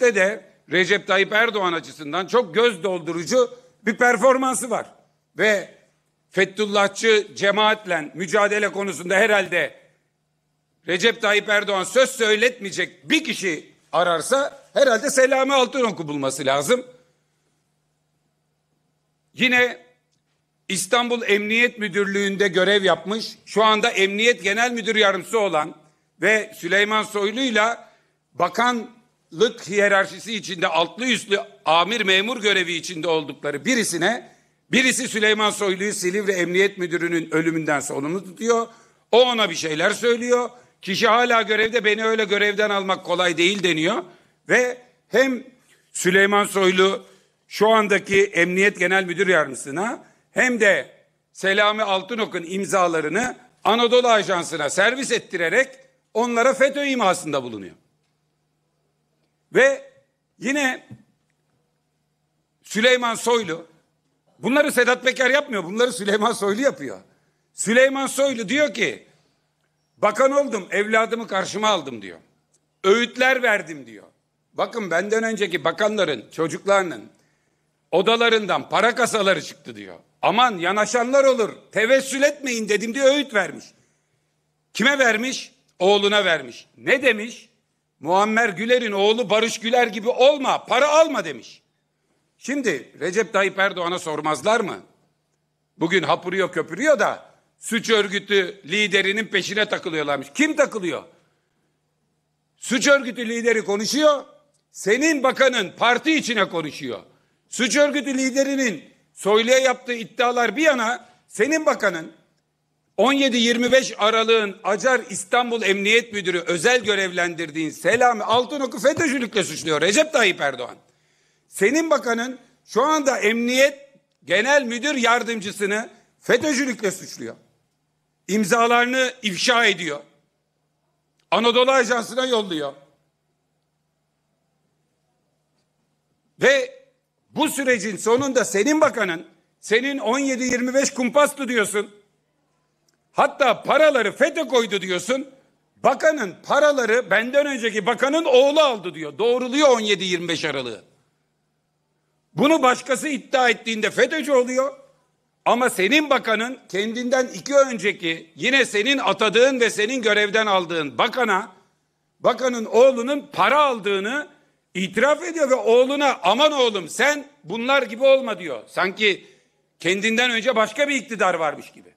de de Recep Tayyip Erdoğan açısından çok göz doldurucu bir performansı var. Ve Fethullahçı cemaatle mücadele konusunda herhalde Recep Tayyip Erdoğan söz söyletmeyecek bir kişi ararsa herhalde Selami Altınok'u bulması lazım. Yine İstanbul Emniyet Müdürlüğü'nde görev yapmış, şu anda Emniyet Genel Müdür Yardımcısı olan ve Süleyman Soylu'yla Bakan lık hiyerarşisi içinde altlı üstlü amir memur görevi içinde oldukları birisine birisi Süleyman Soylu'yu Silivri Emniyet Müdürü'nün ölümünden sorumlu tutuyor. O ona bir şeyler söylüyor. Kişi hala görevde beni öyle görevden almak kolay değil deniyor. Ve hem Süleyman Soylu şu andaki Emniyet Genel Müdür Yardımcısına hem de Selami Altınok'un imzalarını Anadolu Ajansı'na servis ettirerek onlara FETÖ imasında bulunuyor. Ve yine Süleyman Soylu bunları Sedat Peker yapmıyor. Bunları Süleyman Soylu yapıyor. Süleyman Soylu diyor ki bakan oldum evladımı karşıma aldım diyor. Öğütler verdim diyor. Bakın benden önceki bakanların çocuklarının odalarından para kasaları çıktı diyor. Aman yanaşanlar olur tevessül etmeyin dedim diye öğüt vermiş. Kime vermiş? Oğluna vermiş. Ne demiş? Muammer Güler'in oğlu Barış Güler gibi olma, para alma demiş. Şimdi Recep Tayyip Erdoğan'a sormazlar mı? Bugün hapırıyor köpürüyor da suç örgütü liderinin peşine takılıyorlarmış. Kim takılıyor? Suç örgütü lideri konuşuyor, senin bakanın parti içine konuşuyor. Suç örgütü liderinin Soylu'ya yaptığı iddialar bir yana senin bakanın 17-25 Aralık'ın Acar İstanbul Emniyet Müdürü özel görevlendirdiğin Selami Altınok'u FETÖ'cülükle suçluyor Recep Tayyip Erdoğan. Senin bakanın şu anda Emniyet Genel Müdür Yardımcısını FETÖ'cülükle suçluyor. İmzalarını ifşa ediyor. Anadolu Ajansı'na yolluyor. Ve bu sürecin sonunda senin bakanın, senin 17-25 kumpas tutuyorsun Hatta paraları FETÖ koydu diyorsun. Bakanın paraları benden önceki bakanın oğlu aldı diyor. Doğruluyor 17-25 Aralık'ı. Bunu başkası iddia ettiğinde FETÖ'cü oluyor. Ama senin bakanın kendinden iki önceki yine senin atadığın ve senin görevden aldığın bakana bakanın oğlunun para aldığını itiraf ediyor ve oğluna aman oğlum sen bunlar gibi olma diyor. Sanki kendinden önce başka bir iktidar varmış gibi.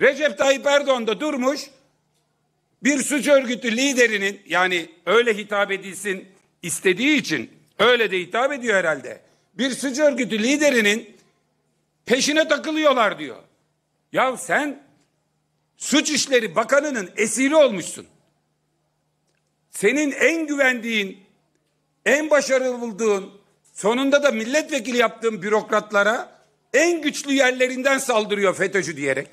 Recep Tayyip Erdoğan da durmuş bir suç örgütü liderinin yani öyle hitap edilsin istediği için öyle de hitap ediyor herhalde. Bir suç örgütü liderinin peşine takılıyorlar diyor. Ya sen Suç işleri Bakanı'nın esiri olmuşsun. Senin en güvendiğin, en başarılı bulduğun, sonunda da milletvekili yaptığın bürokratlara en güçlü yerlerinden saldırıyor FETÖ'cü diyerek.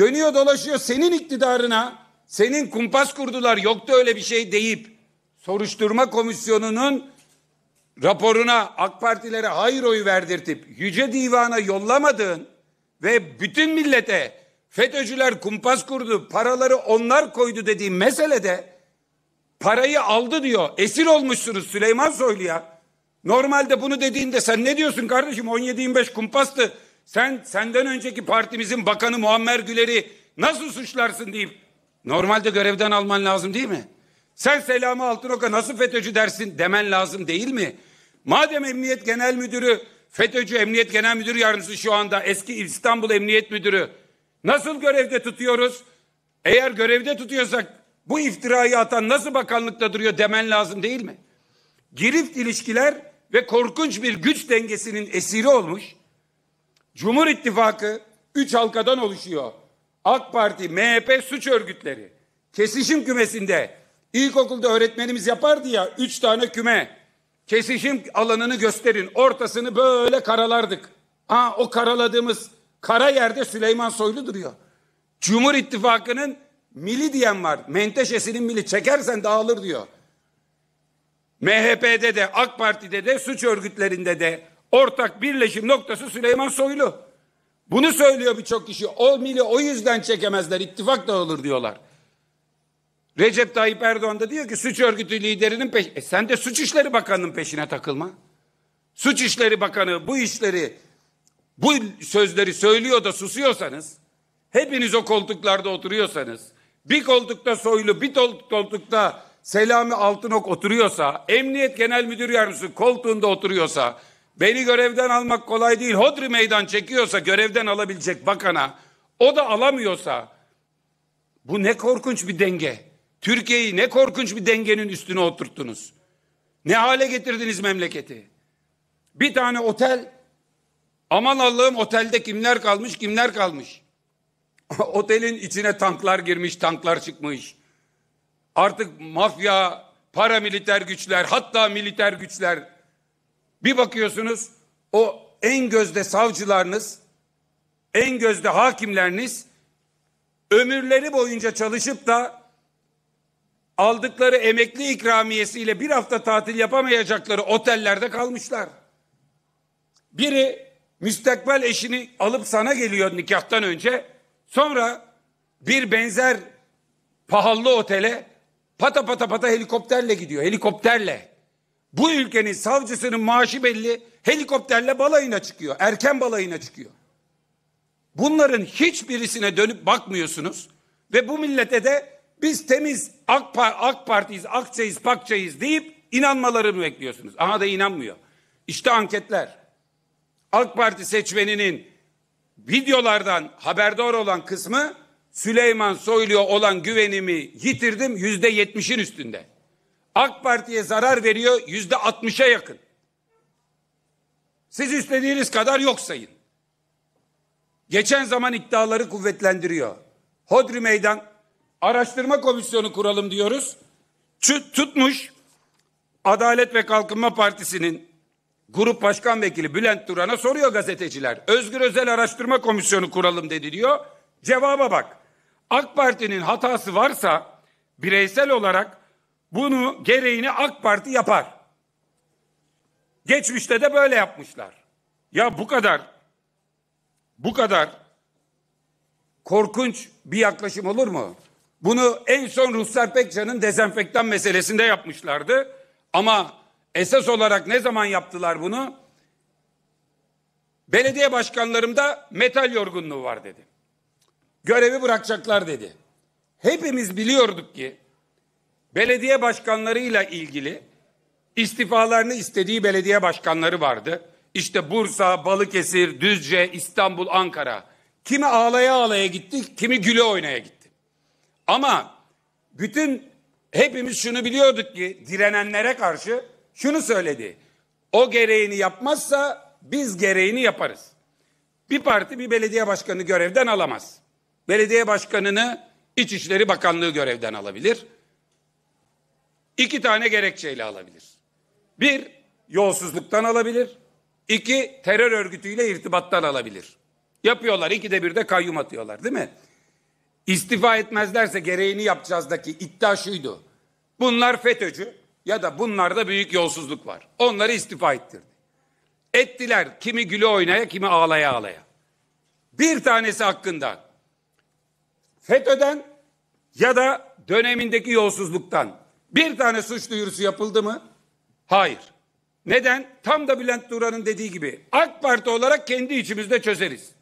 Dönüyor dolaşıyor senin iktidarına, senin kumpas kurdular yoktu öyle bir şey deyip soruşturma komisyonunun raporuna AK Partilere hayır oyu verdirtip Yüce Divan'a yollamadığın ve bütün millete FETÖ'cüler kumpas kurdu, paraları onlar koydu dediği meselede parayı aldı diyor. Esir olmuşsunuz Süleyman Soylu'ya. Normalde bunu dediğinde sen ne diyorsun kardeşim 17-25 kumpastı sen senden önceki partimizin bakanı Muammer Güler'i nasıl suçlarsın deyip normalde görevden alman lazım değil mi? Sen Selami Altınok'a nasıl FETÖ'cü dersin demen lazım değil mi? Madem Emniyet Genel Müdürü, FETÖ'cü Emniyet Genel Müdür Yardımcısı şu anda eski İstanbul Emniyet Müdürü nasıl görevde tutuyoruz? Eğer görevde tutuyorsak bu iftirayı atan nasıl bakanlıkta duruyor demen lazım değil mi? Girift ilişkiler ve korkunç bir güç dengesinin esiri olmuş Cumhur İttifakı üç halkadan oluşuyor. AK Parti, MHP suç örgütleri. Kesişim kümesinde ilkokulda öğretmenimiz yapardı ya üç tane küme. Kesişim alanını gösterin. Ortasını böyle karalardık. Ha o karaladığımız kara yerde Süleyman Soylu duruyor. Cumhur İttifakı'nın mili diyen var. Menteşesinin mili çekersen dağılır diyor. MHP'de de AK Parti'de de suç örgütlerinde de ortak birleşim noktası Süleyman Soylu. Bunu söylüyor birçok kişi. O mili o yüzden çekemezler. İttifak da olur diyorlar. Recep Tayyip Erdoğan da diyor ki suç örgütü liderinin peş... E sen de suç işleri bakanının peşine takılma. Suç işleri bakanı bu işleri bu sözleri söylüyor da susuyorsanız hepiniz o koltuklarda oturuyorsanız bir koltukta Soylu bir koltukta Selami Altınok oturuyorsa Emniyet Genel Müdür Yardımcısı koltuğunda oturuyorsa Beni görevden almak kolay değil. Hodri meydan çekiyorsa görevden alabilecek bakana, o da alamıyorsa bu ne korkunç bir denge. Türkiye'yi ne korkunç bir dengenin üstüne oturttunuz. Ne hale getirdiniz memleketi. Bir tane otel, aman Allah'ım otelde kimler kalmış, kimler kalmış. Otelin içine tanklar girmiş, tanklar çıkmış. Artık mafya, paramiliter güçler, hatta militer güçler bir bakıyorsunuz o en gözde savcılarınız, en gözde hakimleriniz ömürleri boyunca çalışıp da aldıkları emekli ikramiyesiyle bir hafta tatil yapamayacakları otellerde kalmışlar. Biri müstakbel eşini alıp sana geliyor nikahtan önce. Sonra bir benzer pahalı otele pata pata pata helikopterle gidiyor. Helikopterle. Bu ülkenin savcısının maaşı belli. Helikopterle balayına çıkıyor. Erken balayına çıkıyor. Bunların hiçbirisine dönüp bakmıyorsunuz. Ve bu millete de biz temiz AK, AK Parti'yiz, Akçeyiz, Pakçeyiz deyip inanmalarını bekliyorsunuz. Aha da inanmıyor. İşte anketler. AK Parti seçmeninin videolardan haberdar olan kısmı Süleyman Soylu'ya olan güvenimi yitirdim yüzde yetmişin üstünde. AK Parti'ye zarar veriyor yüzde altmışa yakın. Siz istediğiniz kadar yok sayın. Geçen zaman iddiaları kuvvetlendiriyor. Hodri Meydan araştırma komisyonu kuralım diyoruz. tutmuş Adalet ve Kalkınma Partisi'nin grup başkan vekili Bülent Duran'a soruyor gazeteciler. Özgür Özel araştırma komisyonu kuralım dedi diyor. Cevaba bak. AK Parti'nin hatası varsa bireysel olarak bunu gereğini AK Parti yapar. Geçmişte de böyle yapmışlar. Ya bu kadar bu kadar korkunç bir yaklaşım olur mu? Bunu en son Ruslar Pekcan'ın dezenfektan meselesinde yapmışlardı. Ama esas olarak ne zaman yaptılar bunu? Belediye başkanlarımda metal yorgunluğu var dedi. Görevi bırakacaklar dedi. Hepimiz biliyorduk ki belediye başkanlarıyla ilgili istifalarını istediği belediye başkanları vardı. İşte Bursa, Balıkesir, Düzce, İstanbul, Ankara. Kimi ağlaya ağlaya gitti, kimi güle oynaya gitti. Ama bütün hepimiz şunu biliyorduk ki direnenlere karşı şunu söyledi. O gereğini yapmazsa biz gereğini yaparız. Bir parti bir belediye başkanı görevden alamaz. Belediye başkanını İçişleri Bakanlığı görevden alabilir iki tane gerekçeyle alabilir. Bir, yolsuzluktan alabilir. İki, terör örgütüyle irtibattan alabilir. Yapıyorlar, ikide bir de kayyum atıyorlar değil mi? İstifa etmezlerse gereğini yapacağızdaki iddia şuydu. Bunlar FETÖ'cü ya da bunlarda büyük yolsuzluk var. Onları istifa ettirdi. Ettiler kimi gülü oynaya kimi ağlaya ağlaya. Bir tanesi hakkında FETÖ'den ya da dönemindeki yolsuzluktan bir tane suç duyurusu yapıldı mı? Hayır. Neden? Tam da Bülent Duran'ın dediği gibi AK Parti olarak kendi içimizde çözeriz.